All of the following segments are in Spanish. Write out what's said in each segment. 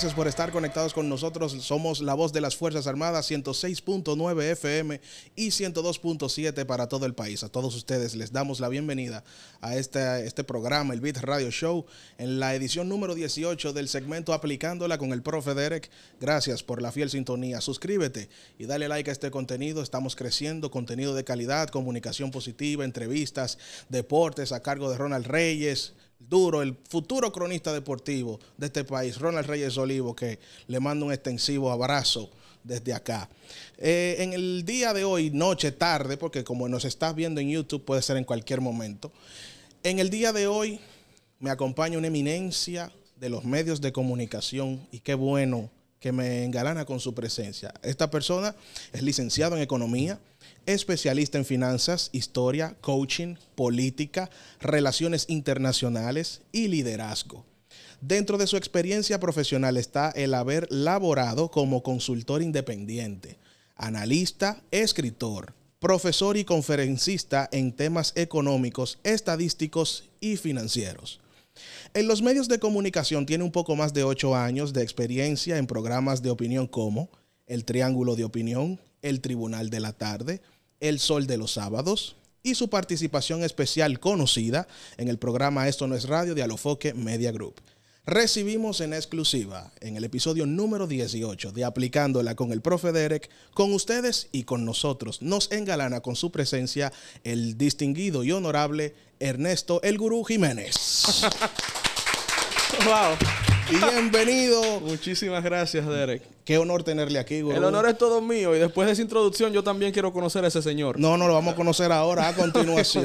gracias por estar conectados con nosotros. Somos la voz de las Fuerzas Armadas, 106.9 FM y 102.7 para todo el país. A todos ustedes les damos la bienvenida a este, este programa, el Beat Radio Show, en la edición número 18 del segmento Aplicándola con el profe Derek. Gracias por la fiel sintonía. Suscríbete y dale like a este contenido. Estamos creciendo, contenido de calidad, comunicación positiva, entrevistas, deportes a cargo de Ronald Reyes duro, el futuro cronista deportivo de este país, Ronald Reyes Olivo, que le mando un extensivo abrazo desde acá. Eh, en el día de hoy, noche, tarde, porque como nos estás viendo en YouTube, puede ser en cualquier momento. En el día de hoy me acompaña una eminencia de los medios de comunicación y qué bueno que me engalana con su presencia. Esta persona es licenciado en economía, especialista en finanzas, historia, coaching, política, relaciones internacionales y liderazgo. Dentro de su experiencia profesional está el haber laborado como consultor independiente, analista, escritor, profesor y conferencista en temas económicos, estadísticos y financieros. En los medios de comunicación tiene un poco más de ocho años de experiencia en programas de opinión como El Triángulo de Opinión, el Tribunal de la Tarde, El Sol de los Sábados y su participación especial conocida en el programa Esto no es radio de Alofoque Media Group. Recibimos en exclusiva en el episodio número 18 de Aplicándola con el profe Derek, con ustedes y con nosotros. Nos engalana con su presencia el distinguido y honorable Ernesto El Gurú Jiménez. wow. Bienvenido. Muchísimas gracias, Derek. Qué honor tenerle aquí, güey. El honor es todo mío. Y después de esa introducción, yo también quiero conocer a ese señor. No, no, lo vamos a conocer ahora, a continuación.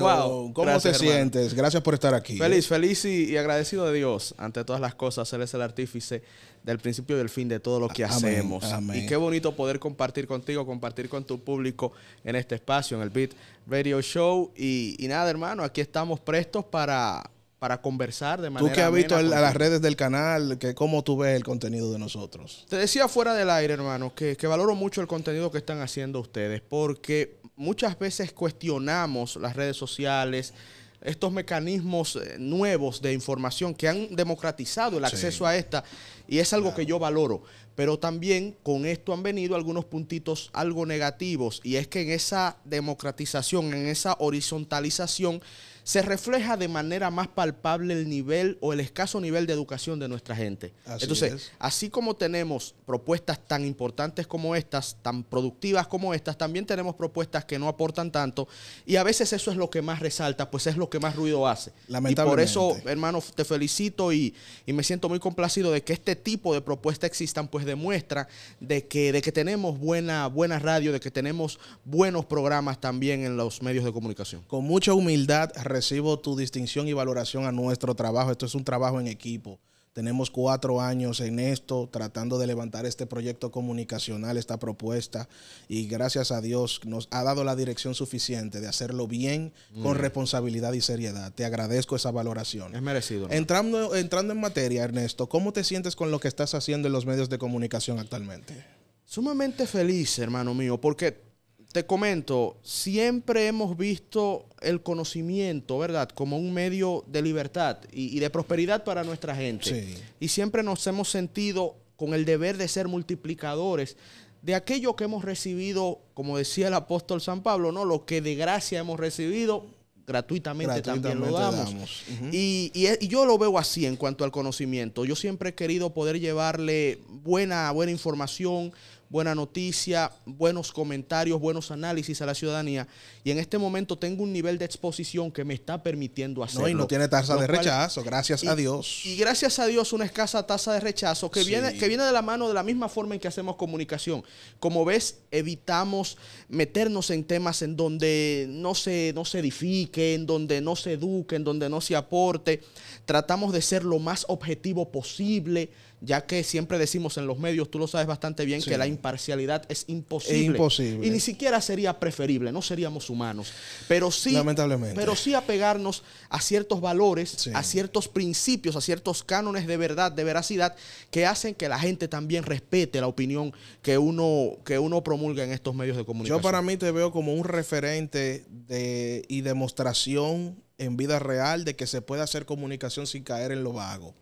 ¿Cómo te sientes? Gracias por estar aquí. Feliz, feliz y, agradecido de Dios. Ante todas las cosas, Él es el artífice del principio y del fin de todo lo que hacemos. Y qué bonito poder compartir contigo, compartir con tu público en este espacio, en el Beat Radio Show. y nada, hermano, aquí estamos prestos para para conversar de manera. Tú que has visto a las redes del canal, que cómo tú ves el contenido de nosotros. Te decía fuera del aire, hermano, que, valoro mucho el contenido que están haciendo ustedes, porque muchas veces cuestionamos las redes sociales, estos mecanismos eh, nuevos de información que han democratizado el acceso a esta, y es algo que yo valoro. Pero también con esto han venido algunos puntitos algo negativos, y es que en esa democratización, en esa horizontalización, se refleja de manera más palpable el nivel o el escaso nivel de educación de nuestra gente. Así Entonces, así como tenemos propuestas tan importantes como estas, tan productivas como estas, también tenemos propuestas que no aportan tanto y a veces eso es lo que más resalta, pues es lo que más ruido hace. Y por eso, hermano, te felicito y, me siento muy complacido de que este tipo de propuestas existan, pues demuestra de que, de que tenemos buena, buena radio, de que tenemos buenos programas también en los medios de comunicación. Con mucha humildad, recibo tu distinción y valoración a nuestro trabajo. Esto es un trabajo en equipo. Tenemos cuatro años en esto, tratando de levantar este proyecto comunicacional, esta propuesta, y gracias a Dios nos ha dado la dirección suficiente de hacerlo bien, con responsabilidad y seriedad. Te agradezco esa valoración. Es merecido. Entrando, entrando en materia, Ernesto, ¿cómo te sientes con lo que estás haciendo en los medios de comunicación actualmente? Sumamente feliz, hermano mío, porque te comento, siempre hemos visto el conocimiento, ¿verdad? Como un medio de libertad y, de prosperidad para nuestra gente. Y siempre nos hemos sentido con el deber de ser multiplicadores de aquello que hemos recibido, como decía el apóstol San Pablo, ¿no? Lo que de gracia hemos recibido, gratuitamente, también lo damos. y, yo lo veo así en cuanto al conocimiento. Yo siempre he querido poder llevarle buena, buena información, buena noticia, buenos comentarios, buenos análisis a la ciudadanía. Y en este momento tengo un nivel de exposición que me está permitiendo hacerlo. No, y no tiene tasa de rechazo, gracias a Dios. Y gracias a Dios una escasa tasa de rechazo que, viene, que viene de la mano de la misma forma en que hacemos comunicación. Como ves, evitamos meternos en temas en donde no se, no se edifique, en donde no se eduque, en donde no se aporte. Tratamos de ser lo más objetivo posible ya que siempre decimos en los medios, tú lo sabes bastante bien, que la imparcialidad es imposible. imposible. Y ni siquiera sería preferible, no seríamos humanos. Pero sí, Lamentablemente. Pero sí apegarnos a ciertos valores, a ciertos principios, a ciertos cánones de verdad, de veracidad, que hacen que la gente también respete la opinión que uno, que uno promulga en estos medios de comunicación. Yo para mí te veo como un referente y demostración en vida real de que se puede hacer comunicación sin caer en lo vago.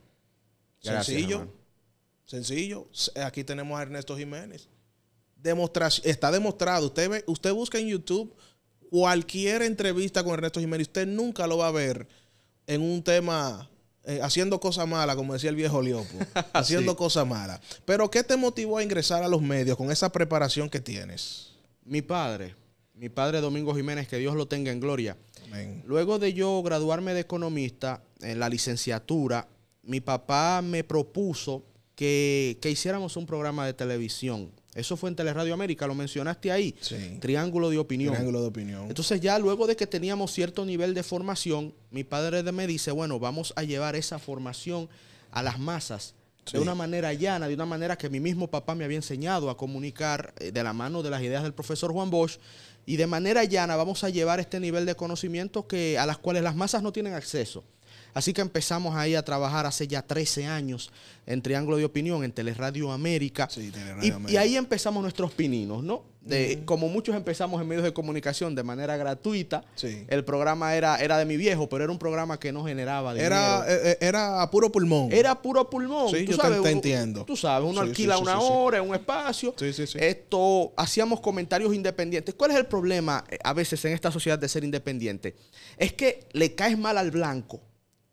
Sencillo. Sencillo. Aquí tenemos a Ernesto Jiménez. está demostrado. Usted, usted busca en YouTube cualquier entrevista con Ernesto Jiménez. Usted nunca lo va a ver en un tema eh, haciendo cosas malas, como decía el viejo Leopo. haciendo cosas malas. Pero ¿qué te motivó a ingresar a los medios con esa preparación que tienes? Mi padre, mi padre Domingo Jiménez, que Dios lo tenga en gloria. Luego de yo graduarme de economista en la licenciatura, mi papá me propuso que, hiciéramos un programa de televisión. Eso fue en Teleradio América, lo mencionaste ahí. Triángulo de opinión. Triángulo de opinión. Entonces ya luego de que teníamos cierto nivel de formación, mi padre me dice, bueno, vamos a llevar esa formación a las masas de una manera llana, de una manera que mi mismo papá me había enseñado a comunicar eh, de la mano de las ideas del profesor Juan Bosch. Y de manera llana vamos a llevar este nivel de conocimiento que, a las cuales las masas no tienen acceso. Así que empezamos ahí a trabajar hace ya 13 años en Triángulo de Opinión, en Teleradio América. Sí, Teleradio América. y, ahí empezamos nuestros pininos, ¿no? Como muchos empezamos en medios de comunicación de manera gratuita. El programa era, era de mi viejo, pero era un programa que no generaba dinero. Era, eh, eh, era puro pulmón. Era puro pulmón. Sí, yo te, entiendo. Tú sabes, uno alquila una hora, un espacio. Esto, hacíamos comentarios independientes. ¿Cuál es el problema eh, a veces en esta sociedad de ser independiente? Es que le caes mal al blanco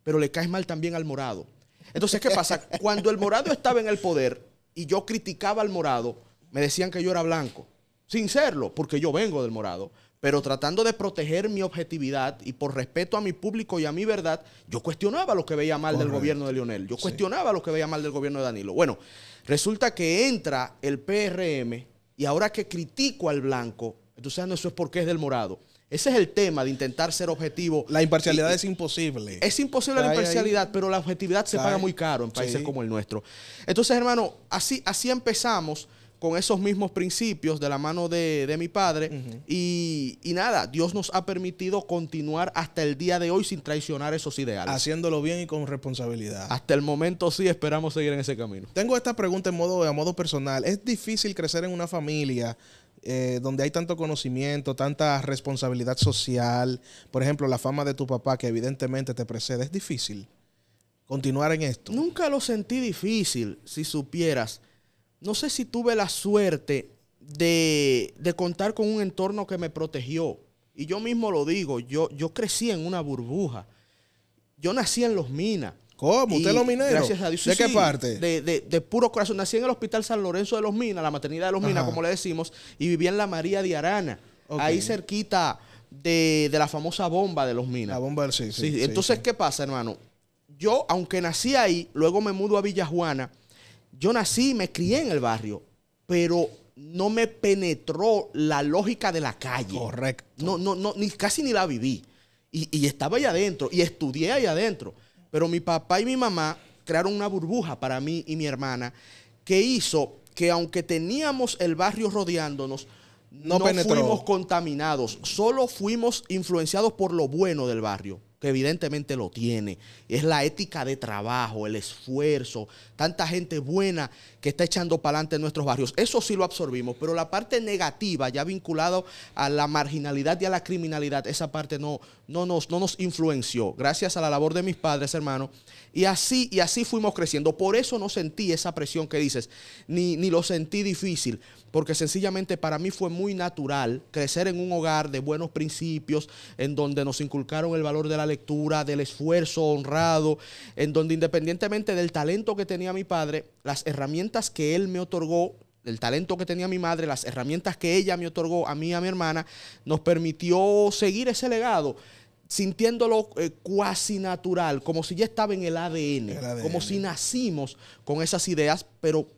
pero le caes mal también al morado. Entonces, ¿qué pasa? Cuando el morado estaba en el poder y yo criticaba al morado, me decían que yo era blanco. Sin serlo, porque yo vengo del morado. Pero tratando de proteger mi objetividad y por respeto a mi público y a mi verdad, yo cuestionaba lo que veía mal del gobierno de Lionel. Yo cuestionaba lo que veía mal del gobierno de Danilo. Bueno, resulta que entra el PRM y ahora que critico al blanco, entonces ah, no, eso es porque es del morado. Ese es el tema de intentar ser objetivo. La imparcialidad es imposible. Es imposible la imparcialidad, pero la objetividad se paga muy caro en países como el nuestro. Entonces, hermano, así, así empezamos con esos mismos principios de la mano de, mi padre. y, y, nada, Dios nos ha permitido continuar hasta el día de hoy sin traicionar esos ideales. Haciéndolo bien y con responsabilidad. Hasta el momento sí esperamos seguir en ese camino. Tengo esta pregunta en modo, a modo personal. ¿Es difícil crecer en una familia eh, donde hay tanto conocimiento, tanta responsabilidad social, por ejemplo, la fama de tu papá que evidentemente te precede, es difícil continuar en esto. Nunca lo sentí difícil, si supieras. No sé si tuve la suerte de, de contar con un entorno que me protegió. Y yo mismo lo digo, yo, yo crecí en una burbuja. Yo nací en los minas. ¿Cómo? ¿Usted es los Gracias a Dios. ¿De qué parte? De, puro corazón. Nací en el Hospital San Lorenzo de los Minas, la maternidad de los Minas, como le decimos, y vivía en la María de Arana. Ahí cerquita de, la famosa bomba de los Minas. La bomba del sí, sí. entonces, ¿qué pasa, hermano? Yo, aunque nací ahí, luego me mudo a Villa Juana. Yo nací me crié en el barrio, pero no me penetró la lógica de la calle. Correcto. No, no, no, ni, casi ni la viví. Y, estaba ahí adentro, y estudié ahí adentro. Pero mi papá y mi mamá crearon una burbuja para mí y mi hermana que hizo que aunque teníamos el barrio rodeándonos, no, fuimos contaminados, solo fuimos influenciados por lo bueno del barrio que evidentemente lo tiene. Es la ética de trabajo, el esfuerzo, tanta gente buena que está echando para adelante en nuestros barrios. Eso sí lo absorbimos, pero la parte negativa, ya vinculado a la marginalidad y a la criminalidad, esa parte no, no, nos, no nos influenció, gracias a la labor de mis padres, hermano, Y así, y así fuimos creciendo. Por eso no sentí esa presión que dices, ni, ni lo sentí difícil porque sencillamente para mí fue muy natural crecer en un hogar de buenos principios, en donde nos inculcaron el valor de la lectura, del esfuerzo honrado, en donde independientemente del talento que tenía mi padre, las herramientas que él me otorgó, el talento que tenía mi madre, las herramientas que ella me otorgó a mí y a mi hermana, nos permitió seguir ese legado sintiéndolo eh, cuasi natural, como si ya estaba en el ADN, como si nacimos con esas ideas, pero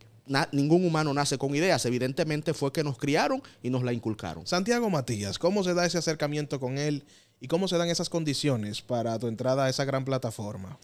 ningún humano nace con ideas, evidentemente fue que nos criaron y nos la inculcaron. Santiago Matías, ¿cómo se da ese acercamiento con él y cómo se dan esas condiciones para tu entrada a esa gran plataforma?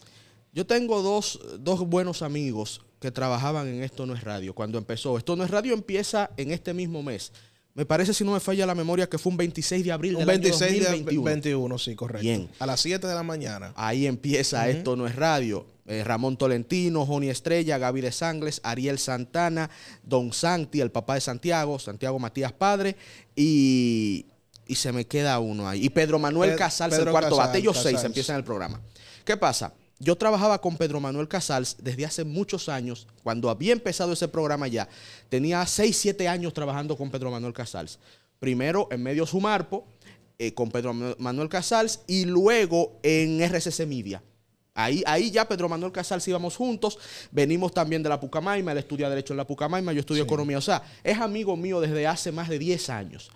Yo tengo dos, dos buenos amigos que trabajaban en Esto No es Radio cuando empezó. Esto No es Radio empieza en este mismo mes. Me parece, si no me falla la memoria, que fue un 26 de abril un 26 2021. De 21, sí, correcto. Bien. A las 7 de la mañana. Ahí empieza Esto No es Radio. Eh, Ramón Tolentino, Joni Estrella, Gaby de Sangles, Ariel Santana, Don Santi, el papá de Santiago, Santiago Matías Padre, y, y se me queda uno ahí. Y Pedro Manuel Casal, Casals, el cuarto bate. Ellos seis empiezan el programa. ¿Qué pasa? yo trabajaba con Pedro Manuel Casals desde hace muchos años, cuando había empezado ese programa ya, tenía 6, 7 años trabajando con Pedro Manuel Casals. Primero en Medio Sumarpo eh, con Pedro Manuel Casals, y luego en RCC Media. Ahí, ahí, ya Pedro Manuel Casals íbamos juntos, venimos también de la Pucamaima, él estudia Derecho en la Pucamayma, yo estudio Economía, o sea, es amigo mío desde hace más de 10 años.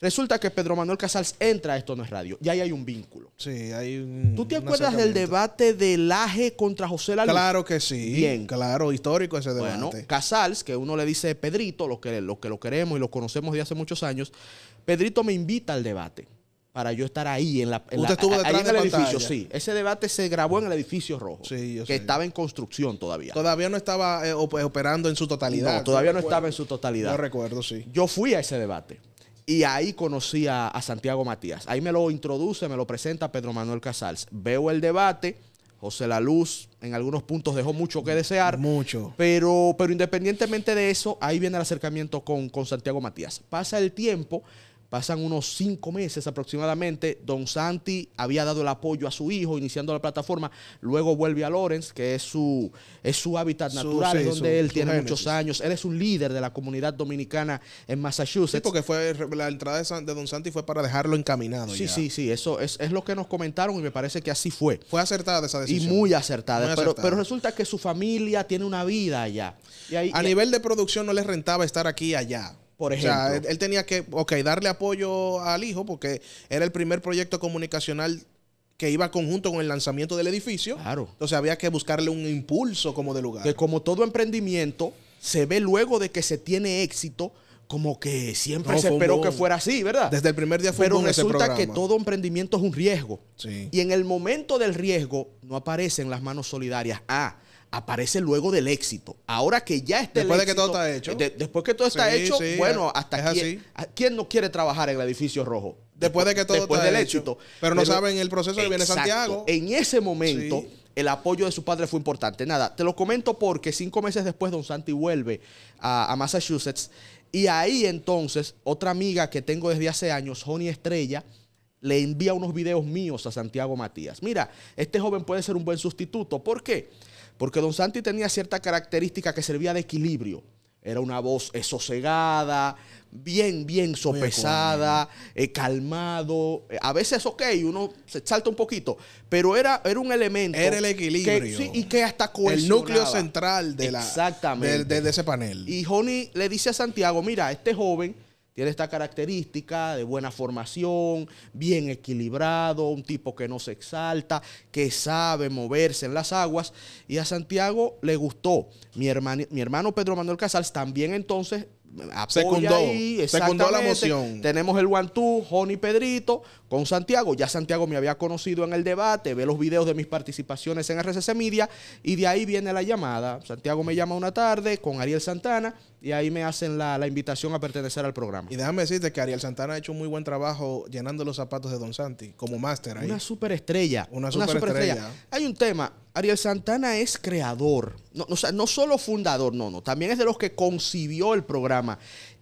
Resulta que Pedro Manuel Casals entra a Esto No es Radio. Y ahí hay un vínculo. Sí, hay un. ¿Tú te acuerdas del debate de Laje contra José Lalu? Claro que sí. Bien. Claro, histórico ese debate. Bueno, Casals, que uno le dice Pedrito, lo que, lo que lo queremos y lo conocemos de hace muchos años, Pedrito me invita al debate para yo estar ahí en la, Usted estuvo detrás del edificio, sí. Ese debate se grabó en el edificio rojo, que estaba en construcción todavía. Todavía no estaba eh, operando en su totalidad. No, todavía no, no estaba en su totalidad. No recuerdo, sí. Yo fui a ese debate. Y ahí conocí a, Santiago Matías. Ahí me lo introduce, me lo presenta Pedro Manuel Casals. Veo el debate. José La Luz en algunos puntos dejó mucho que desear. Mucho. Pero, pero independientemente de eso, ahí viene el acercamiento con, con Santiago Matías. Pasa el tiempo Pasan unos cinco meses aproximadamente. Don Santi había dado el apoyo a su hijo iniciando la plataforma. Luego vuelve a Lawrence, que es su, es su hábitat natural, donde él tiene muchos años. Él es un líder de la comunidad dominicana en Massachusetts. Sí, porque fue la entrada de, Don Santi fue para dejarlo encaminado. Sí, sí, sí. Eso es, es, lo que nos comentaron y me parece que así fue. Fue acertada esa decisión. Y muy acertada. Pero, resulta que su familia tiene una vida allá. Y a nivel de producción no les rentaba estar aquí allá. Por ejemplo. O sea, él, tenía que, ok, darle apoyo al hijo porque era el primer proyecto comunicacional que iba conjunto con el lanzamiento del edificio. Claro. Entonces había que buscarle un impulso como de lugar. Que como todo emprendimiento, se ve luego de que se tiene éxito, como que siempre se esperó que fuera así, ¿verdad? Desde el primer día fue Pero resulta que todo emprendimiento es un riesgo. Sí. Y en el momento del riesgo no aparecen las manos solidarias. Ah, aparece luego del éxito. Ahora que ya está Después de que todo está hecho. después que todo está hecho, bueno, hasta aquí. ¿Quién no quiere trabajar en el edificio rojo? Después, de que todo está del hecho. éxito. Pero no saben el proceso que viene Santiago. En ese momento, el apoyo de su padre fue importante. Nada, te lo comento porque cinco meses después, Don Santi vuelve a, Massachusetts. Y ahí entonces, otra amiga que tengo desde hace años, Joni Estrella, le envía unos videos míos a Santiago Matías. Mira, este joven puede ser un buen sustituto. ¿Por qué? Porque Don Santi tenía cierta característica que servía de equilibrio. Era una voz eh, sosegada, bien, bien sopesada, eh, calmado. Eh, a veces, ok, uno se salta un poquito, pero era, era un elemento. Era el equilibrio. sí, y que hasta El núcleo central de, la, ese panel. Y Johnny le dice a Santiago: Mira, este joven tiene esta característica de buena formación, bien equilibrado, un tipo que no se exalta, que sabe moverse en las aguas. Y a Santiago le gustó. Mi hermano, mi hermano Pedro Manuel Casals también entonces secundó, ahí, secundó la moción. Tenemos el guantú, two, Joni Pedrito, con Santiago. Ya Santiago me había conocido en el debate, ve los videos de mis participaciones en RCC Media y de ahí viene la llamada. Santiago me llama una tarde con Ariel Santana y ahí me hacen la, invitación a pertenecer al programa. Y déjame decirte que Ariel Santana ha hecho un muy buen trabajo llenando los zapatos de Don Santi como máster ahí. Una superestrella. Una superestrella. Hay un tema, Ariel Santana es creador, no, no solo fundador, no, no, también es de los que concibió el programa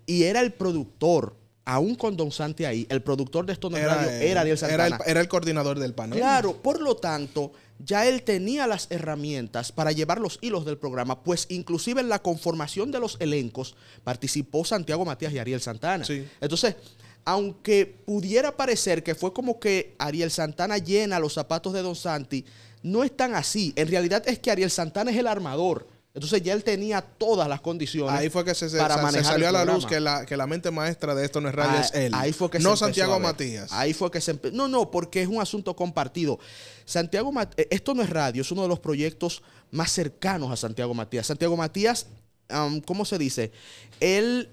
y era el productor aún con Don Santi ahí, el productor de esto era, era Ariel Santana. Era el, coordinador del panel. Claro, por lo tanto, ya él tenía las herramientas para llevar los hilos del programa, pues inclusive en la conformación de los elencos participó Santiago Matías y Ariel Santana. Entonces, aunque pudiera parecer que fue como que Ariel Santana llena los zapatos de Don Santi, no es tan así. En realidad es que Ariel Santana es el armador. Entonces ya él tenía todas las condiciones. Ahí fue que se, se, salió a la luz que la, que la mente maestra de esto no es radio, ah, es él. Ahí fue que no Santiago Matías. Ahí fue que se empezó. No, no, porque es un asunto compartido. Santiago eh, esto no es radio, es uno de los proyectos más cercanos a Santiago Matías. Santiago Matías, ¿cómo se dice? Él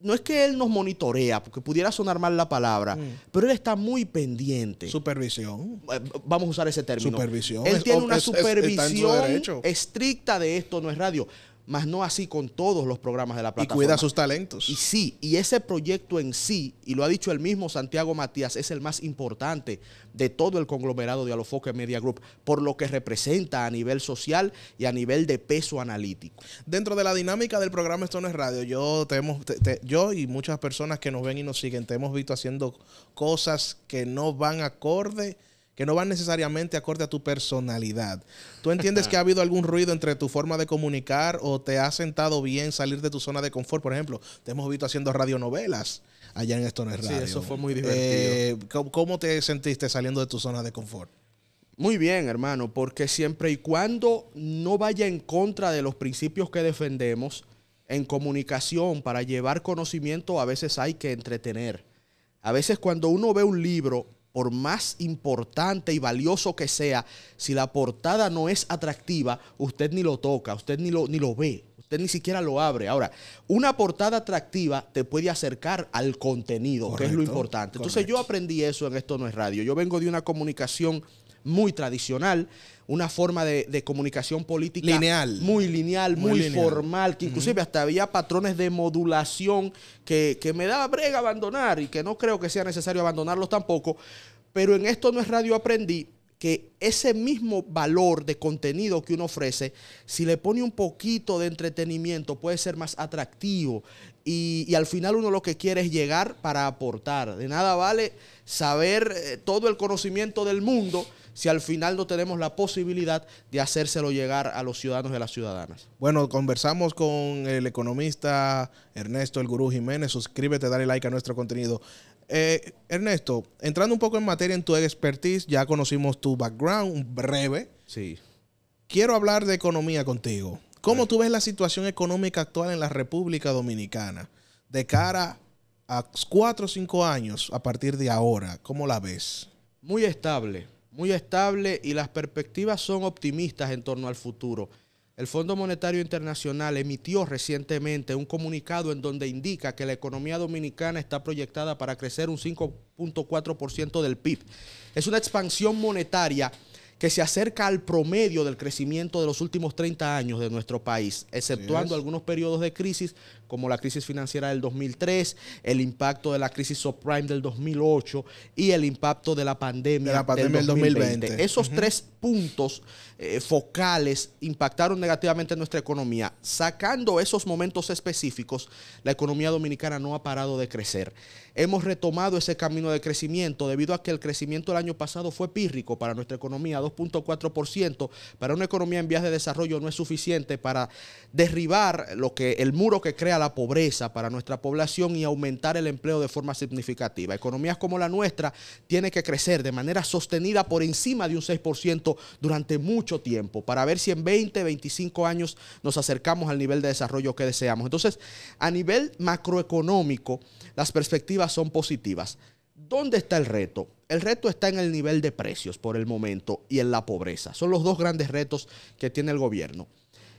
no es que él nos monitorea, porque pudiera sonar mal la palabra, mm. pero él está muy pendiente. Supervisión. Eh, vamos a usar ese término. Supervisión. Él tiene una supervisión estricta de esto, no es radio mas no así con todos los programas de la plataforma. Y cuida sus talentos. Y sí, y ese proyecto en sí, y lo ha dicho el mismo Santiago Matías, es el más importante de todo el conglomerado de Alofoque Media Group, por lo que representa a nivel social y a nivel de peso analítico. Dentro de la dinámica del programa Esto Radio, yo, te yo y muchas personas que nos ven y nos siguen, te hemos visto haciendo cosas que no van acorde que no van necesariamente acorde a tu personalidad. ¿Tú entiendes que ha habido algún ruido entre tu forma de comunicar o te ha sentado bien salir de tu zona de confort? Por ejemplo, te hemos visto haciendo radionovelas allá en Esto Radio. Sí, eso fue muy divertido. Eh, ¿Cómo te sentiste saliendo de tu zona de confort? Muy bien, hermano, porque siempre y cuando no vaya en contra de los principios que defendemos, en comunicación para llevar conocimiento a veces hay que entretener. A veces cuando uno ve un libro por más importante y valioso que sea, si la portada no es atractiva, usted ni lo toca, usted ni lo, ni lo ve, usted ni siquiera lo abre. Ahora, una portada atractiva te puede acercar al contenido, que es lo importante. Entonces yo aprendí eso en Esto No es Radio. Yo vengo de una comunicación muy tradicional, una forma de, comunicación política lineal. muy lineal, muy, formal, que inclusive hasta había patrones de modulación que, que me daba brega abandonar y que no creo que sea necesario abandonarlos tampoco. Pero en esto no es radio aprendí, que ese mismo valor de contenido que uno ofrece, si le pone un poquito de entretenimiento, puede ser más atractivo y, al final uno lo que quiere es llegar para aportar. De nada vale saber eh, todo el conocimiento del mundo si al final no tenemos la posibilidad de hacérselo llegar a los ciudadanos y a las ciudadanas. Bueno, conversamos con el economista Ernesto El Gurú Jiménez. Suscríbete, dale like a nuestro contenido. Eh, Ernesto, entrando un poco en materia en tu expertise, ya conocimos tu background breve. Sí. Quiero hablar de economía contigo. ¿Cómo tú ves la situación económica actual en la República Dominicana de cara a cuatro o cinco años a partir de ahora? ¿Cómo la ves? Muy estable, muy estable y las perspectivas son optimistas en torno al futuro. El Fondo Monetario Internacional emitió recientemente un comunicado en donde indica que la economía dominicana está proyectada para crecer un 5.4% del PIB. Es una expansión monetaria que se acerca al promedio del crecimiento de los últimos 30 años de nuestro país, exceptuando algunos periodos de crisis como la crisis financiera del 2003, el impacto de la crisis subprime del 2008 y el impacto de la pandemia, del 2020. Esos tres puntos eh, focales impactaron negativamente nuestra economía. Sacando esos momentos específicos, la economía dominicana no ha parado de crecer. Hemos retomado ese camino de crecimiento debido a que el crecimiento del año pasado fue pírrico para nuestra economía, 2.4% para una economía en vías de desarrollo no es suficiente para derribar lo que, el muro que crea la pobreza para nuestra población y aumentar el empleo de forma significativa. Economías como la nuestra tiene que crecer de manera sostenida por encima de un 6% durante mucho tiempo para ver si en 20, 25 años nos acercamos al nivel de desarrollo que deseamos. Entonces, a nivel macroeconómico, las perspectivas son positivas. ¿Dónde está el reto? El reto está en el nivel de precios por el momento y en la pobreza. Son los dos grandes retos que tiene el gobierno.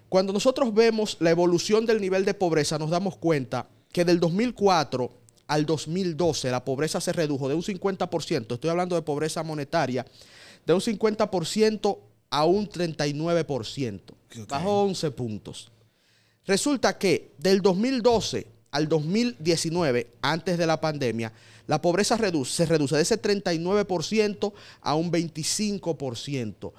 Cuando nosotros vemos la evolución del nivel de pobreza, nos damos cuenta que del 2004 al 2012 la pobreza se redujo de un 50%, estoy hablando de pobreza monetaria, de un 50% a un 39%, Bajo 11 puntos. Resulta que del 2012 al 2019, antes de la pandemia, la pobreza se reduce de ese 39% a un 25%.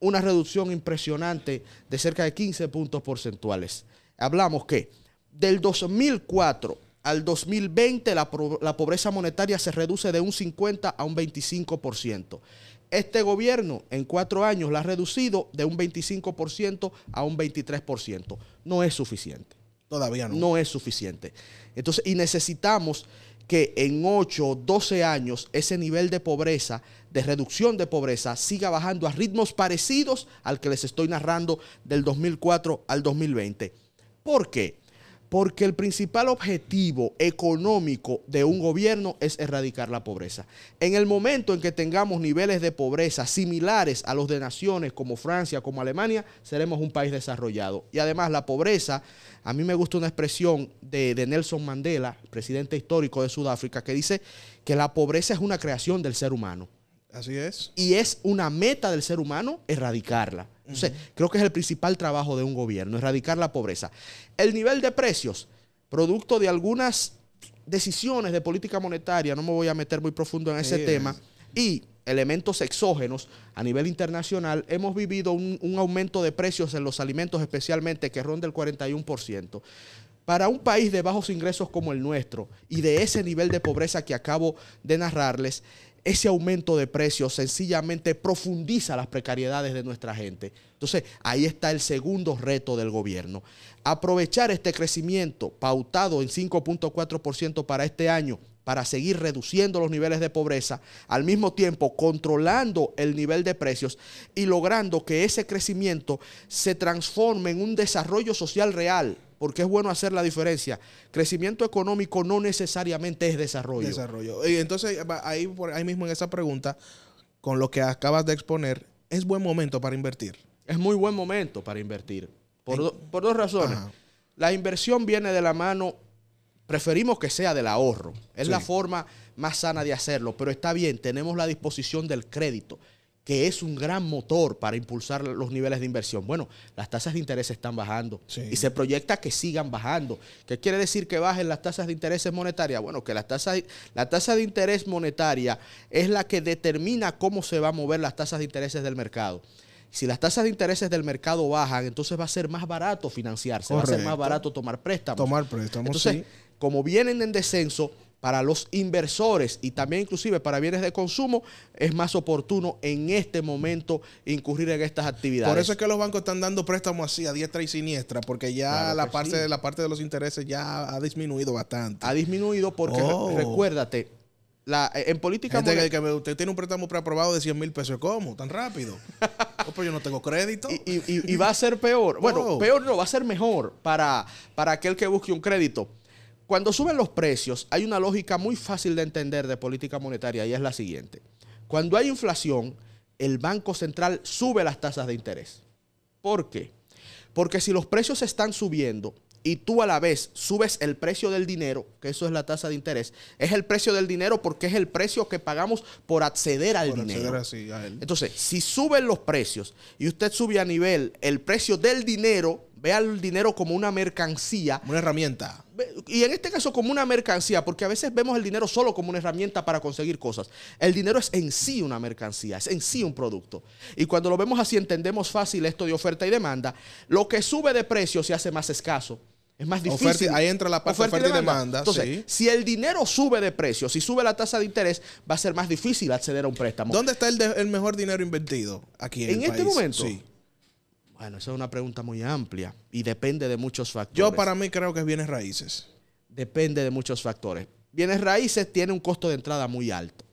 Una reducción impresionante de cerca de 15 puntos porcentuales. Hablamos que del 2004 al 2020 la pobreza monetaria se reduce de un 50 a un 25%. Este gobierno en cuatro años la ha reducido de un 25% a un 23%. No es suficiente. Todavía no. No es suficiente. Entonces, y necesitamos que en 8 o 12 años ese nivel de pobreza, de reducción de pobreza, siga bajando a ritmos parecidos al que les estoy narrando del 2004 al 2020. ¿Por qué? Porque el principal objetivo económico de un gobierno es erradicar la pobreza. En el momento en que tengamos niveles de pobreza similares a los de naciones como Francia, como Alemania, seremos un país desarrollado. Y además la pobreza, a mí me gusta una expresión de, Nelson Mandela, presidente histórico de Sudáfrica, que dice que la pobreza es una creación del ser humano. Así es. Y es una meta del ser humano erradicarla. creo que es el principal trabajo de un gobierno, erradicar la pobreza. El nivel de precios, producto de algunas decisiones de política monetaria, no me voy a meter muy profundo en ese tema, y elementos exógenos a nivel internacional, hemos vivido un, un, aumento de precios en los alimentos especialmente que ronda el 41%. Para un país de bajos ingresos como el nuestro y de ese nivel de pobreza que acabo de narrarles, ese aumento de precios sencillamente profundiza las precariedades de nuestra gente. Entonces, ahí está el segundo reto del gobierno. Aprovechar este crecimiento pautado en 5.4% para este año para seguir reduciendo los niveles de pobreza, al mismo tiempo controlando el nivel de precios y logrando que ese crecimiento se transforme en un desarrollo social real porque es bueno hacer la diferencia. Crecimiento económico no necesariamente es desarrollo. Desarrollo. Y entonces, ahí, ahí mismo en esa pregunta, con lo que acabas de exponer, es buen momento para invertir. Es muy buen momento para invertir. Por, dos razones. La inversión viene de la mano, preferimos que sea del ahorro. Es la forma más sana de hacerlo, pero está bien, tenemos la disposición del crédito que es un gran motor para impulsar los niveles de inversión. Bueno, las tasas de interés están bajando y se proyecta que sigan bajando. ¿Qué quiere decir que bajen las tasas de interés monetarias? Bueno, que la tasa de interés monetaria es la que determina cómo se van a mover las tasas de intereses del mercado. Si las tasas de intereses del mercado bajan, entonces va a ser más barato financiarse, va a ser más barato tomar préstamos. Tomar préstamos. Entonces, como vienen en descenso, para los inversores y también inclusive para bienes de consumo, es más oportuno en este momento incurrir en estas actividades. Por eso es que los bancos están dando préstamos así a diestra y siniestra, porque ya la, parte, la parte de los intereses ya ha disminuido bastante. Ha disminuido porque, oh. recuérdate, la, eh, en política Que, usted tiene un préstamo preaprobado de 100 mil pesos. ¿Cómo? ¿Tan rápido? Oh, pues yo no tengo crédito. Y, va a ser peor. Bueno, oh. peor no, va a ser mejor para, para aquel que busque un crédito. Cuando suben los precios, hay una lógica muy fácil de entender de política monetaria y es la siguiente. Cuando hay inflación, el Banco Central sube las tasas de interés. ¿Por qué? Porque si los precios están subiendo y tú a la vez subes el precio del dinero, que eso es la tasa de interés, es el precio del dinero porque es el precio que pagamos por acceder al dinero. Entonces, si suben los precios y usted sube a nivel el precio del dinero Ve el dinero como una mercancía. Una herramienta. Y en este caso como una mercancía, porque a veces vemos el dinero solo como una herramienta para conseguir cosas. El dinero es en sí una mercancía, es en sí un producto. Y cuando lo vemos así entendemos fácil esto de oferta y demanda. Lo que sube de precio se hace más escaso. Es más difícil. ahí entra la parte de oferta y demanda. Entonces, si el dinero sube de precio, si sube la tasa de interés, va a ser más difícil acceder a un préstamo. ¿Dónde está el, mejor dinero invertido aquí en, en este momento? Sí. Bueno, esa es una pregunta muy amplia y depende de muchos factores. Yo para mí creo que es bienes raíces. Depende de muchos factores. Bienes raíces tiene un costo de entrada muy alto.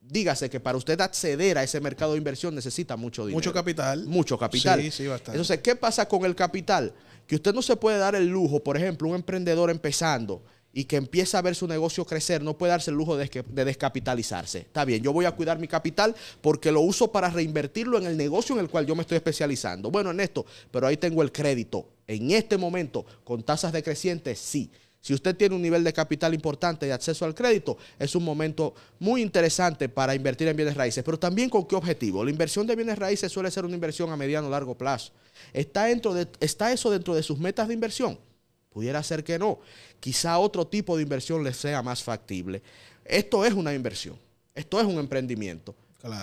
Dígase que para usted acceder a ese mercado de inversión necesita mucho dinero. Mucho capital. Mucho capital. Sí, sí, bastante. Entonces, ¿qué pasa con el capital? Que usted no se puede dar el lujo, por ejemplo, un emprendedor empezando, y que empieza a ver su negocio crecer, no puede darse el lujo de, descapitalizarse. Está bien, yo voy a cuidar mi capital porque lo uso para reinvertirlo en el negocio en el cual yo me estoy especializando. Bueno, en esto, pero ahí tengo el crédito. En este momento, con tasas decrecientes, sí. Si usted tiene un nivel de capital importante y acceso al crédito, es un momento muy interesante para invertir en bienes raíces. Pero también con qué objetivo. La inversión de bienes raíces suele ser una inversión a mediano o largo plazo. ¿Está, dentro ¿Está eso dentro de sus metas de inversión? Pudiera ser que no. Quizá otro tipo de inversión les sea más factible. Esto es una inversión. Esto es un emprendimiento.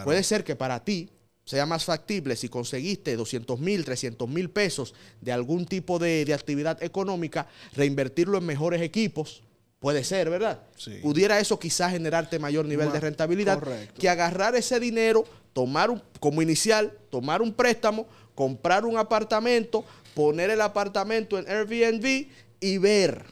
Puede ser que para ti sea más factible si conseguiste 200 mil, 300 mil pesos de algún tipo de, actividad económica, reinvertirlo en mejores equipos. Puede ser, ¿verdad? Sí. Pudiera eso quizás generarte mayor nivel de rentabilidad que agarrar ese dinero, tomar como inicial, tomar un préstamo, comprar un apartamento, poner el apartamento en Airbnb y ver.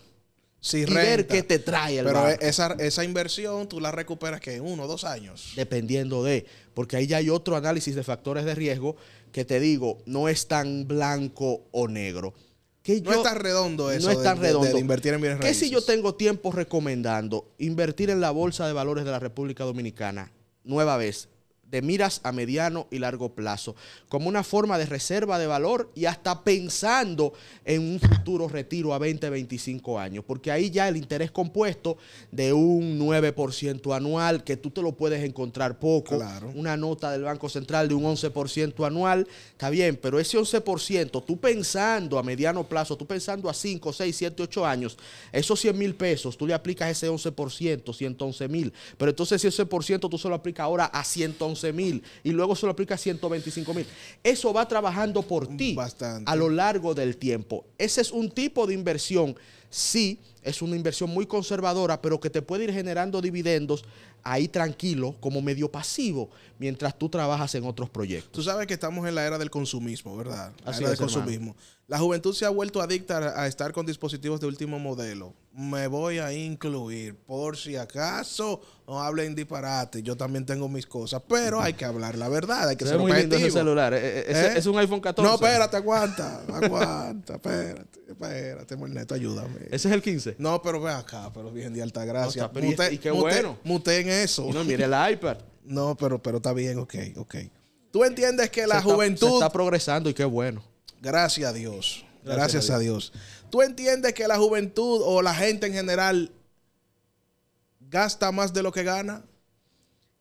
Si ver qué te trae el Pero e-, esa, inversión tú la recuperas que en uno o dos años. Dependiendo de. Porque ahí ya hay otro análisis de factores de riesgo que te digo, no es tan blanco o negro. Que no es tan redondo eso. No es tan redondo. invertir en bienes ¿Qué si yo tengo tiempo recomendando invertir en la Bolsa de Valores de la República Dominicana? Nueva vez, de miras a mediano y largo plazo, como una forma de reserva de valor y hasta pensando en un futuro retiro a 20, 25 años, porque ahí ya el interés compuesto de un 9% anual, que tú te lo puedes encontrar poco, una nota del Banco Central de un 11% anual, está bien, pero ese 11%, tú pensando a mediano plazo, tú pensando a 5, 6, 7, 8 años, esos 100 mil pesos, tú le aplicas ese 11%, 111 mil, pero entonces ese 11% tú solo lo aplicas ahora a 111 mil y luego se lo aplica a 125 mil. Eso va trabajando por ti a lo largo del tiempo. Ese es un tipo de inversión Sí, es una inversión muy conservadora, pero que te puede ir generando dividendos ahí tranquilo, como medio pasivo, mientras tú trabajas en otros proyectos. Tú sabes que estamos en la era del consumismo, ¿verdad? La era del consumismo. La juventud se ha vuelto adicta a estar con dispositivos de último modelo. Me voy a incluir, por si acaso no hablen disparate. Yo también tengo mis cosas, pero hay que hablar la verdad, hay que ser muy celular. E, e, e, ¿Eh? ¿Es, un iPhone 14. No, espérate, aguanta, aguanta, espérate, espérate, neto ayúdame. Eh, Ese es el 15. No, pero ven acá, pero bien de Alta Gracia. y qué bueno. Mute en eso. No, mire el iPad. No, pero, pero está bien, ok, ok. Tú entiendes que la juventud. Está, progresando y qué bueno. Gracias a Dios. Gracias, a, Dios. Tú entiendes que la juventud o la gente en general gasta más de lo que gana.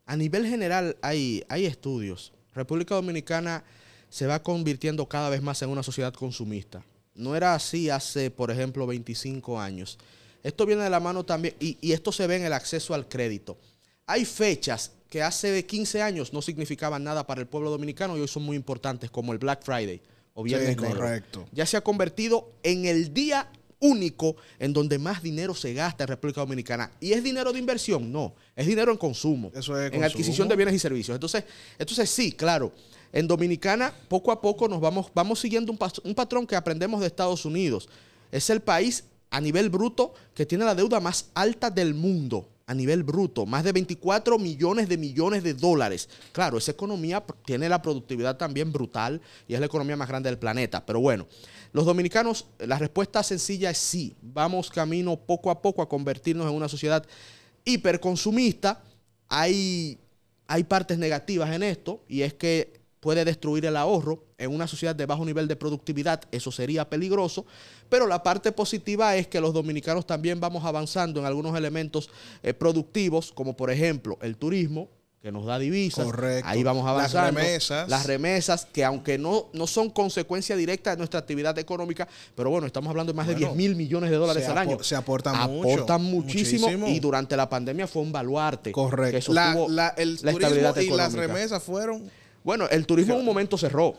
A nivel general hay, hay estudios. República Dominicana se va convirtiendo cada vez más en una sociedad consumista. No era así hace, por ejemplo, 25 años. Esto viene de la mano también, y, esto se ve en el acceso al crédito. Hay fechas que hace 15 años no significaban nada para el pueblo dominicano y hoy son muy importantes, como el Black Friday o Viernes correcto. Ya se ha convertido en el día único en donde más dinero se gasta en República Dominicana. ¿Y es dinero de inversión? No, es dinero en consumo, Eso es en adquisición de bienes y servicios. Entonces, entonces sí, claro, en Dominicana poco a poco nos vamos, vamos siguiendo un, un patrón que aprendemos de Estados Unidos. Es el país a nivel bruto que tiene la deuda más alta del mundo a nivel bruto, más de 24 millones de millones de dólares. Claro, esa economía tiene la productividad también brutal y es la economía más grande del planeta. Pero bueno, los dominicanos, la respuesta sencilla es sí. Vamos camino poco a poco a convertirnos en una sociedad hiperconsumista. Hay, hay partes negativas en esto y es que puede destruir el ahorro. En una sociedad de bajo nivel de productividad eso sería peligroso, pero la parte positiva es que los dominicanos también vamos avanzando en algunos elementos eh, productivos, como por ejemplo el turismo, que nos da divisas. Ahí vamos avanzando. Las remesas. Las remesas, que aunque no, no son consecuencia directa de nuestra actividad económica, pero bueno, estamos hablando de más de 10 mil millones de dólares al año. Se aportan, muchísimo, muchísimo, Y durante la pandemia fue un baluarte. Correcto. la, la Y las remesas fueron bueno, el turismo en un momento cerró.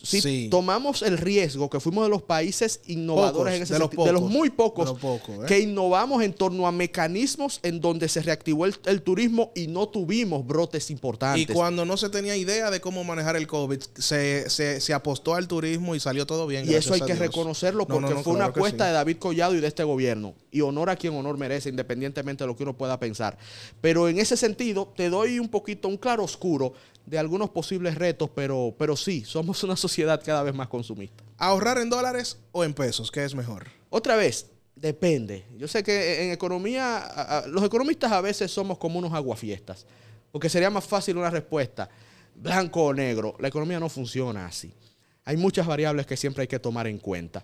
Si tomamos el riesgo que fuimos de los países innovadores en ese de, los de los muy pocos, ¿eh? que innovamos en torno a mecanismos en donde se reactivó el, turismo y no tuvimos brotes importantes. Y cuando no se tenía idea de cómo manejar el COVID, se, se, apostó al turismo y salió todo bien. Y eso hay que reconocerlo porque fue una apuesta de David Collado y de este gobierno. Y honor a quien honor merece, independientemente de lo que uno pueda pensar. Pero en ese sentido, te doy un poquito, un claro oscuro de algunos posibles retos, pero, pero sí, somos una sociedad cada vez más consumista. ¿Ahorrar en dólares o en pesos? ¿Qué es mejor? Otra vez, depende. Yo sé que en economía, los economistas a veces somos como unos aguafiestas, porque sería más fácil una respuesta blanco o negro. La economía no funciona así. Hay muchas variables que siempre hay que tomar en cuenta.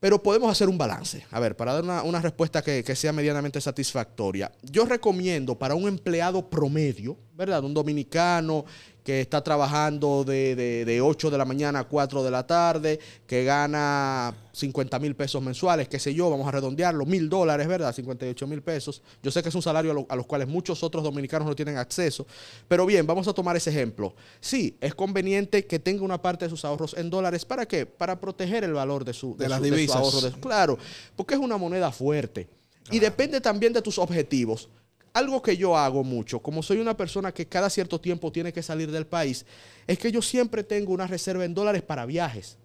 Pero podemos hacer un balance. A ver, para dar una, respuesta que, que sea medianamente satisfactoria. Yo recomiendo para un empleado promedio, ¿verdad? Un dominicano que está trabajando de, de, de, 8 de la mañana a 4 de la tarde, que gana 50 mil pesos mensuales, qué sé yo, vamos a redondearlo, mil dólares, ¿verdad? 58 mil pesos. Yo sé que es un salario a, los cuales muchos otros dominicanos no tienen acceso, pero bien, vamos a tomar ese ejemplo. Sí, es conveniente que tenga una parte de sus ahorros en dólares, ¿para qué? Para proteger el valor de su, de, las divisas. claro, porque es una moneda fuerte. Y depende también de tus objetivos. Algo que yo hago mucho, como soy una persona que cada cierto tiempo tiene que salir del país, es que yo siempre tengo una reserva en dólares para viajes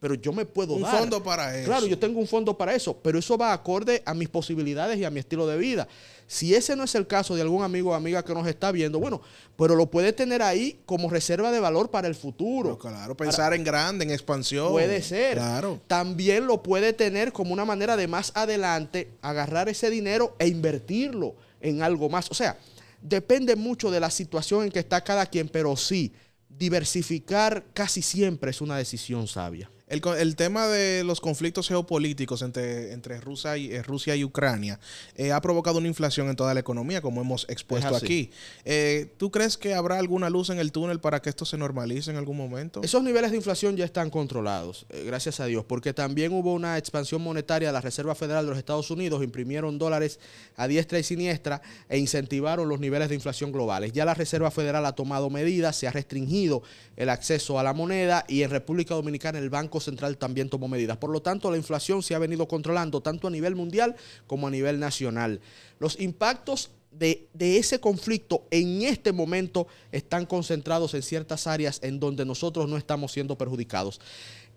pero yo me puedo dar. Un fondo para eso. Claro, yo tengo un fondo para eso, pero eso va acorde a mis posibilidades y a mi estilo de vida. Si ese no es el caso de algún amigo o amiga que nos está viendo, bueno, pero lo puede tener ahí como reserva de valor para el futuro. claro, pensar en grande, en expansión. Puede ser. También lo puede tener como una manera de más adelante agarrar ese dinero e invertirlo en algo más. O sea, depende mucho de la situación en que está cada quien, pero sí diversificar casi siempre es una decisión sabia. El, el, tema de los conflictos geopolíticos entre, entre Rusia, y, eh, Rusia y Ucrania eh, ha provocado una inflación en toda la economía, como hemos expuesto aquí. Eh, ¿Tú crees que habrá alguna luz en el túnel para que esto se normalice en algún momento? Esos niveles de inflación ya están controlados, gracias a Dios, porque también hubo una expansión monetaria de la Reserva Federal de los Estados Unidos, imprimieron dólares a diestra y siniestra e incentivaron los niveles de inflación globales. Ya la Reserva Federal ha tomado medidas, se ha restringido el acceso a la moneda y en República Dominicana el Banco Central también tomó medidas. Por lo tanto, la inflación se ha venido controlando tanto a nivel mundial como a nivel nacional. Los impactos de, de, ese conflicto en este momento están concentrados en ciertas áreas en donde nosotros no estamos siendo perjudicados.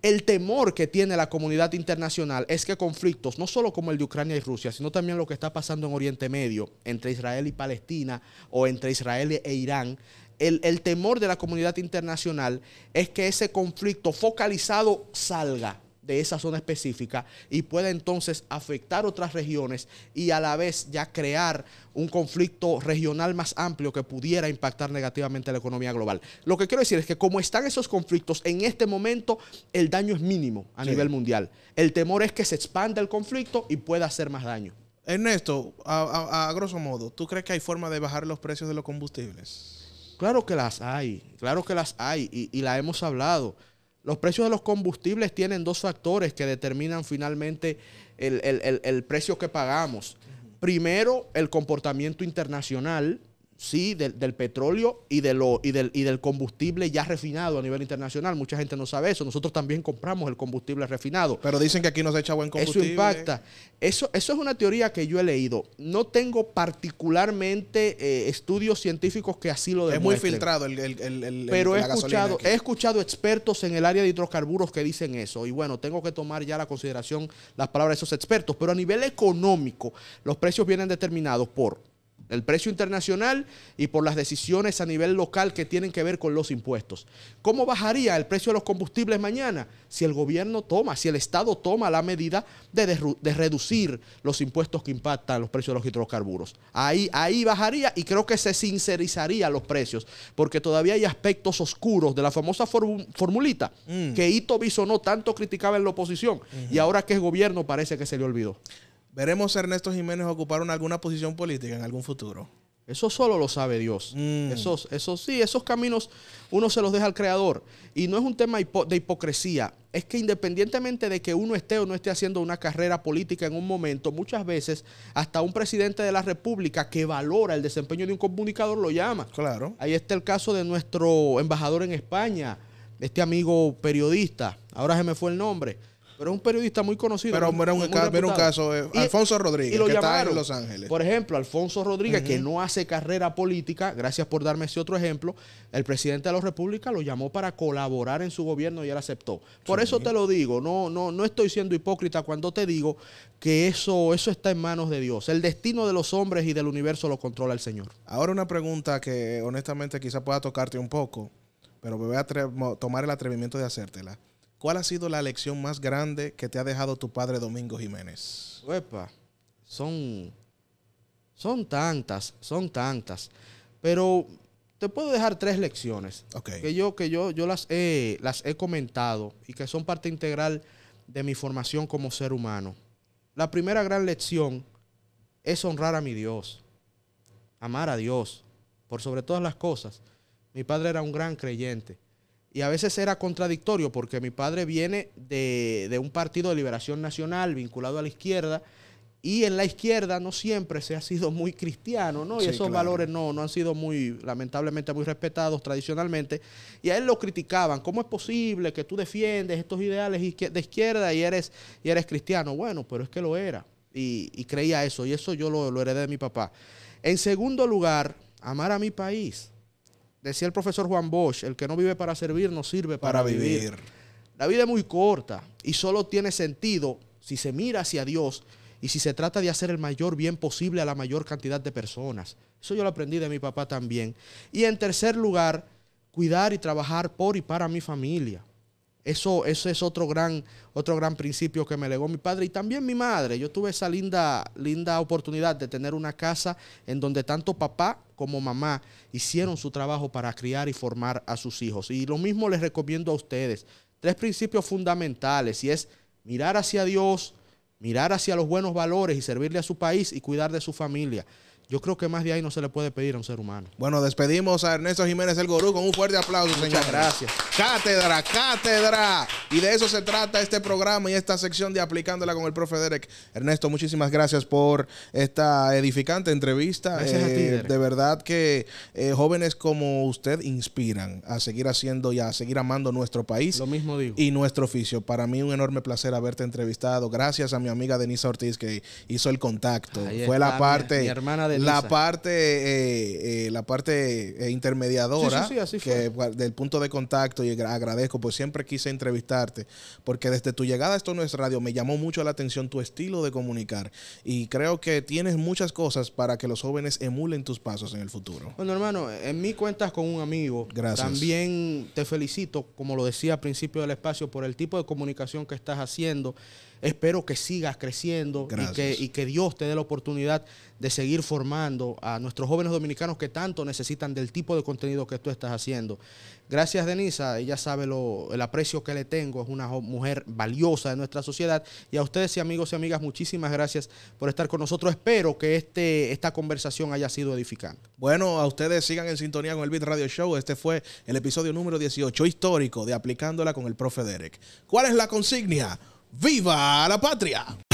El temor que tiene la comunidad internacional es que conflictos, no solo como el de Ucrania y Rusia, sino también lo que está pasando en Oriente Medio, entre Israel y Palestina o entre Israel e Irán, el, temor de la comunidad internacional es que ese conflicto focalizado salga de esa zona específica y pueda entonces afectar otras regiones y a la vez ya crear un conflicto regional más amplio que pudiera impactar negativamente la economía global. Lo que quiero decir es que como están esos conflictos, en este momento el daño es mínimo a nivel mundial. El temor es que se expanda el conflicto y pueda hacer más daño. Ernesto, a grosso modo, ¿tú crees que hay forma de bajar los precios de los combustibles? Claro que las hay, claro que las hay y, la hemos hablado. Los precios de los combustibles tienen dos factores que determinan finalmente el, precio que pagamos. Primero, el comportamiento internacional, sí, del, petróleo y, de lo, y, del, y del combustible ya refinado a nivel internacional. Mucha gente no sabe eso. Nosotros también compramos el combustible refinado. Pero dicen que aquí nos echa buen combustible. Eso impacta. Eso, eso es una teoría que yo he leído. No tengo particularmente eh, estudios científicos que así lo demuestren. Es muy filtrado el, el, Pero he, escuchado, he escuchado expertos en el área de hidrocarburos que dicen eso. Y bueno, tengo que tomar ya la consideración las palabras de esos expertos. Pero a nivel económico, los precios vienen determinados por el precio internacional y por las decisiones a nivel local que tienen que ver con los impuestos. ¿Cómo bajaría el precio de los combustibles mañana si el gobierno toma, si el Estado toma la medida de, reducir los impuestos que impactan los precios de los hidrocarburos? Ahí, ahí bajaría y creo que se sincerizaría los precios, porque todavía hay aspectos oscuros de la famosa formulita mm. que que Ito no tanto criticaba en la oposición y ahora que es gobierno parece que se le olvidó. ¿Veremos si Ernesto Jiménez ocupar alguna posición política en algún futuro? Eso solo lo sabe Dios. Mm. Eso, Esos, sí, esos caminos uno se los deja al Creador. Y no es un tema de hipocresía. Es que independientemente de que uno esté o no esté haciendo una carrera política en un momento, muchas veces hasta un presidente de la República que valora el desempeño de un comunicador lo llama. Claro. Ahí está el caso de nuestro embajador en España, este amigo periodista. Ahora se me fue el nombre pero un periodista muy conocido. Pero era un, un caso, eh, Alfonso Rodríguez, que está en Los Ángeles. Por ejemplo, Alfonso Rodríguez, que no hace carrera política, gracias por darme ese otro ejemplo, el presidente de la República lo llamó para colaborar en su gobierno y él aceptó. Por eso te lo digo, no, no, no estoy siendo hipócrita cuando te digo que eso, eso está en manos de Dios. El destino de los hombres y del universo lo controla el Señor. Ahora una pregunta que honestamente quizá pueda tocarte un poco, pero me voy a tomar el atrevimiento de hacértela. ¿Cuál ha sido la lección más grande que te ha dejado tu padre Domingo Jiménez? Uepa, son, son tantas, son tantas. Pero te puedo dejar tres lecciones que yo, que yo, yo las, las he comentado y que son parte integral de mi formación como ser humano. La primera gran lección es honrar a mi Dios, amar a Dios por sobre todas las cosas. Mi padre era un gran creyente y a veces era contradictorio porque mi padre viene de, un partido de liberación nacional vinculado a la izquierda y en la izquierda no siempre se ha sido muy cristiano, ¿no? Y esos valores no, no han sido muy, lamentablemente, muy respetados tradicionalmente. Y a él lo criticaban. ¿Cómo es posible que tú defiendes estos ideales de izquierda y eres, y eres cristiano? Bueno, pero es que lo era. Y, y creía eso. Y eso yo lo, lo heredé de mi papá. En segundo lugar, amar a mi país. Decía el profesor Juan Bosch, el que no vive para servir no sirve para, vivir. La vida es muy corta y solo tiene sentido si se mira hacia Dios y si se trata de hacer el mayor bien posible a la mayor cantidad de personas. Eso yo lo aprendí de mi papá también. Y en tercer lugar, cuidar y trabajar por y para mi familia. Eso, es otro gran, otro gran principio que me legó mi padre y también mi madre. Yo tuve esa linda, linda oportunidad de tener una casa en donde tanto papá como mamá hicieron su trabajo para criar y formar a sus hijos. Y lo mismo les recomiendo a ustedes. Tres principios fundamentales y es mirar hacia Dios, mirar hacia los buenos valores y servirle a su país y cuidar de su familia. Yo creo que más de ahí no se le puede pedir a un ser humano. Bueno, despedimos a Ernesto Jiménez el Gorú con un fuerte aplauso, señor. gracias. Cátedra, cátedra. Y de eso se trata este programa y esta sección de Aplicándola con el profe Derek. Ernesto, muchísimas gracias por esta edificante entrevista. Eh, de verdad que eh, jóvenes como usted inspiran a seguir haciendo y a seguir amando nuestro país. Lo mismo digo. Y nuestro oficio. Para mí un enorme placer haberte entrevistado. Gracias a mi amiga Denise Ortiz que hizo el contacto. Fue la parte... mi hermana de eh, eh, la parte, la eh, parte intermediadora que, del punto de contacto y agradezco, pues siempre quise entrevistarte, porque desde tu llegada a esto no es radio, me llamó mucho la atención tu estilo de comunicar y creo que tienes muchas cosas para que los jóvenes emulen tus pasos en el futuro. Bueno, hermano, en mí cuentas con un amigo. Gracias. También te felicito, como lo decía al principio del espacio, por el tipo de comunicación que estás haciendo. Espero que sigas creciendo y que, Dios te dé la oportunidad de seguir formando a nuestros jóvenes dominicanos que tanto necesitan del tipo de contenido que tú estás haciendo. Gracias, Denisa. Ella sabe lo, el aprecio que le tengo. Es una mujer valiosa de nuestra sociedad. Y a ustedes, y amigos y amigas, muchísimas gracias por estar con nosotros. Espero que este, esta conversación haya sido edificante. Bueno, a ustedes sigan en sintonía con el Bit Radio Show. Este fue el episodio número 18 histórico de Aplicándola con el profe Derek. ¿Cuál es la consigna? ¡Viva la patria!